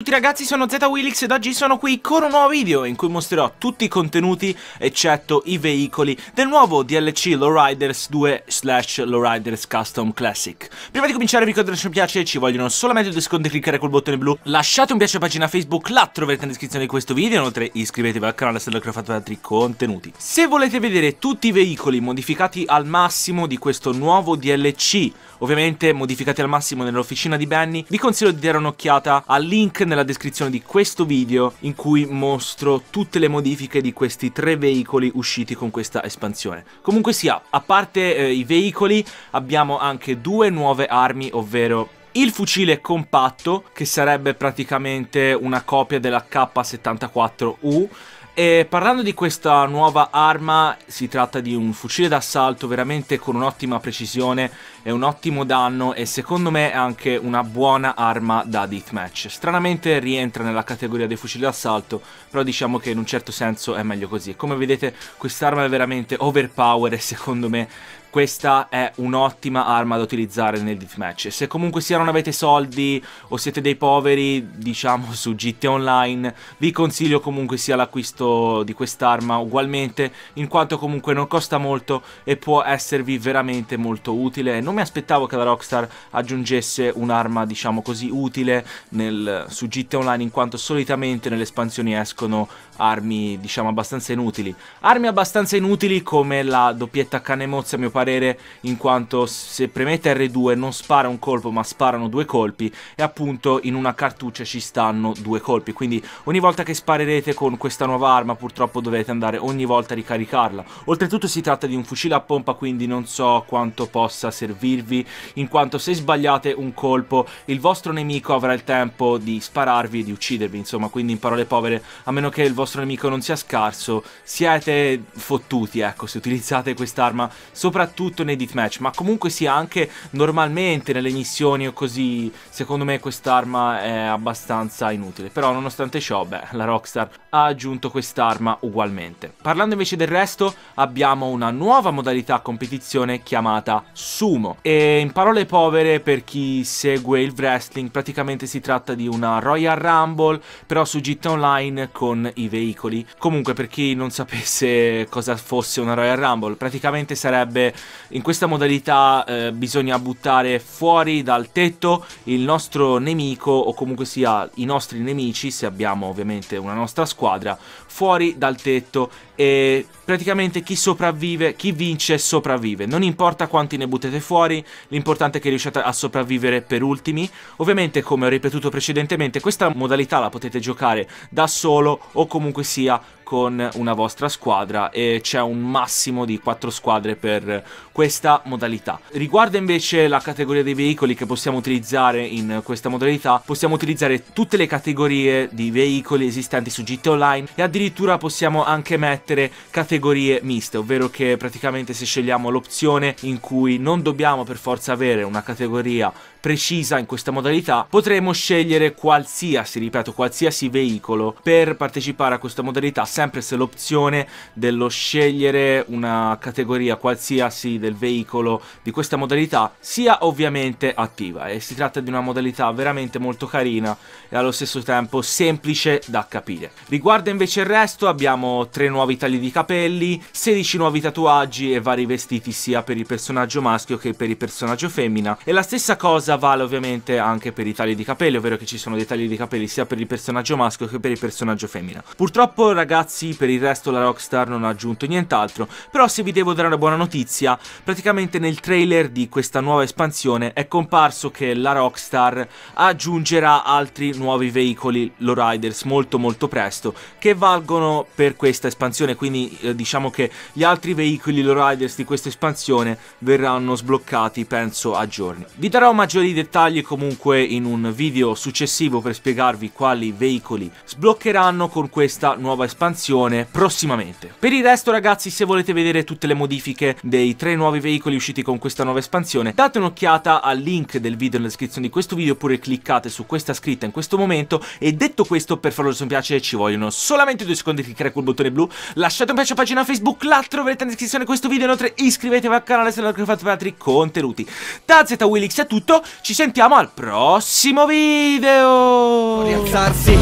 Ciao a tutti ragazzi sono ZWillix ed oggi sono qui con un nuovo video in cui mostrerò tutti i contenuti eccetto i veicoli del nuovo DLC Lowriders 2 slash Lowriders Custom Classic. Prima di cominciare vi ricordo lasciare un piace, ci vogliono solamente due secondi cliccare col bottone blu, lasciate un piace alla pagina Facebook, la troverete in descrizione di questo video, inoltre iscrivetevi al canale se non ho fatto altri contenuti. Se volete vedere tutti i veicoli modificati al massimo di questo nuovo DLC, ovviamente modificati al massimo nell'officina di Benny, vi consiglio di dare un'occhiata al link nella descrizione di questo video in cui mostro tutte le modifiche di questi tre veicoli usciti con questa espansione. Comunque sia, a parte eh, i veicoli abbiamo anche due nuove armi, ovvero il fucile compatto, che sarebbe praticamente una copia della K74U, e parlando di questa nuova arma, si tratta di un fucile d'assalto veramente con un'ottima precisione è un ottimo danno e secondo me è anche una buona arma da deathmatch. Stranamente rientra nella categoria dei fucili d'assalto, però diciamo che in un certo senso è meglio così. Come vedete quest'arma è veramente overpower e secondo me questa è un'ottima arma da utilizzare nel deathmatch. Se comunque sia non avete soldi o siete dei poveri, diciamo su GT Online, vi consiglio comunque sia l'acquisto di quest'arma ugualmente, in quanto comunque non costa molto e può esservi veramente molto utile. Non mi aspettavo che la Rockstar aggiungesse un'arma, diciamo così, utile nel, su GT Online, in quanto solitamente nelle espansioni escono armi, diciamo, abbastanza inutili. Armi abbastanza inutili come la doppietta canne mozza, a mio parere, in quanto se premete R2 non spara un colpo, ma sparano due colpi, e appunto in una cartuccia ci stanno due colpi. Quindi ogni volta che sparerete con questa nuova arma, purtroppo dovete andare ogni volta a ricaricarla. Oltretutto si tratta di un fucile a pompa, quindi non so quanto possa servire servirvi, in quanto se sbagliate un colpo il vostro nemico avrà il tempo di spararvi e di uccidervi, insomma, quindi in parole povere, a meno che il vostro nemico non sia scarso, siete fottuti, ecco, se utilizzate quest'arma, soprattutto nei deathmatch, ma comunque sia anche normalmente nelle missioni o così, secondo me quest'arma è abbastanza inutile, però nonostante ciò, beh, la Rockstar ha aggiunto quest'arma ugualmente. Parlando invece del resto, abbiamo una nuova modalità competizione chiamata Sumo Primo. E in parole povere, per chi segue il wrestling, praticamente si tratta di una Royal Rumble, però su Gitta Online con i veicoli. Comunque, per chi non sapesse cosa fosse una Royal Rumble, praticamente sarebbe in questa modalità eh, bisogna buttare fuori dal tetto il nostro nemico o comunque sia i nostri nemici, se abbiamo ovviamente una nostra squadra, fuori dal tetto e praticamente chi sopravvive, chi vince sopravvive. Non importa quanti ne buttate fuori fuori, l'importante è che riusciate a sopravvivere per ultimi. Ovviamente, come ho ripetuto precedentemente, questa modalità la potete giocare da solo o comunque sia con una vostra squadra e c'è un massimo di 4 squadre per questa modalità. Riguardo invece la categoria dei veicoli che possiamo utilizzare in questa modalità, possiamo utilizzare tutte le categorie di veicoli esistenti su GT Online e addirittura possiamo anche mettere categorie miste, ovvero che praticamente se scegliamo l'opzione in cui non dobbiamo per forza avere una categoria precisa in questa modalità, potremo scegliere qualsiasi, ripeto, qualsiasi veicolo per partecipare a questa modalità sempre se l'opzione dello scegliere una categoria qualsiasi del veicolo di questa modalità sia ovviamente attiva e si tratta di una modalità veramente molto carina e allo stesso tempo semplice da capire. Riguardo invece il resto abbiamo tre nuovi tagli di capelli, 16 nuovi tatuaggi e vari vestiti sia per il personaggio maschio che per il personaggio femmina e la stessa cosa vale ovviamente anche per i tagli di capelli, ovvero che ci sono dei tagli di capelli sia per il personaggio maschio che per il personaggio femmina. Purtroppo ragazzi ragazzi, per il resto la Rockstar non ha aggiunto nient'altro, però se vi devo dare una buona notizia, praticamente nel trailer di questa nuova espansione è comparso che la Rockstar aggiungerà altri nuovi veicoli Lowriders molto molto presto, che valgono per questa espansione, quindi eh, diciamo che gli altri veicoli Lowriders di questa espansione verranno sbloccati penso a giorni. Vi darò maggiori dettagli comunque in un video successivo per spiegarvi quali veicoli sbloccheranno con questa nuova espansione espansione prossimamente. Per il resto ragazzi se volete vedere tutte le modifiche dei tre nuovi veicoli usciti con questa nuova espansione date un'occhiata al link del video nella descrizione di questo video oppure cliccate su questa scritta in questo momento e detto questo per farlo se un piace ci vogliono solamente due secondi di cliccare quel bottone blu lasciate un piace a pagina Facebook la troverete in descrizione di questo video inoltre iscrivetevi al canale se non avete fatto per altri contenuti da Z Willix è tutto ci sentiamo al prossimo video rialzarsi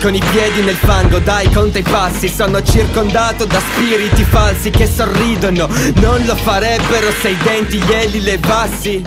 con i piedi nel fango dai conta i passi falsi Sono circondato da spiriti falsi che sorridono Non lo farebbero se i denti glieli levassi